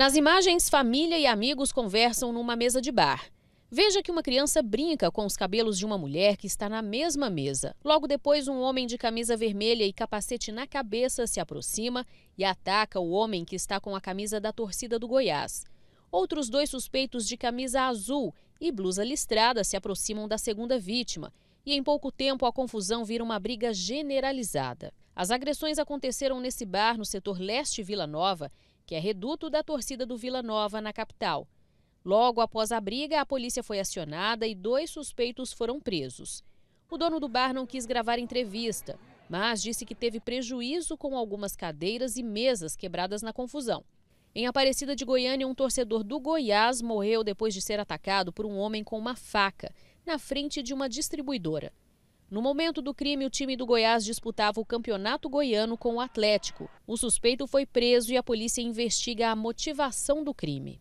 Nas imagens, família e amigos conversam numa mesa de bar. Veja que uma criança brinca com os cabelos de uma mulher que está na mesma mesa. Logo depois, um homem de camisa vermelha e capacete na cabeça se aproxima e ataca o homem que está com a camisa da torcida do Goiás. Outros dois suspeitos de camisa azul e blusa listrada se aproximam da segunda vítima. E em pouco tempo, a confusão vira uma briga generalizada. As agressões aconteceram nesse bar no setor leste Vila Nova que é reduto da torcida do Vila Nova na capital. Logo após a briga, a polícia foi acionada e dois suspeitos foram presos. O dono do bar não quis gravar entrevista, mas disse que teve prejuízo com algumas cadeiras e mesas quebradas na confusão. Em Aparecida de Goiânia, um torcedor do Goiás morreu depois de ser atacado por um homem com uma faca na frente de uma distribuidora. No momento do crime, o time do Goiás disputava o Campeonato Goiano com o Atlético. O suspeito foi preso e a polícia investiga a motivação do crime.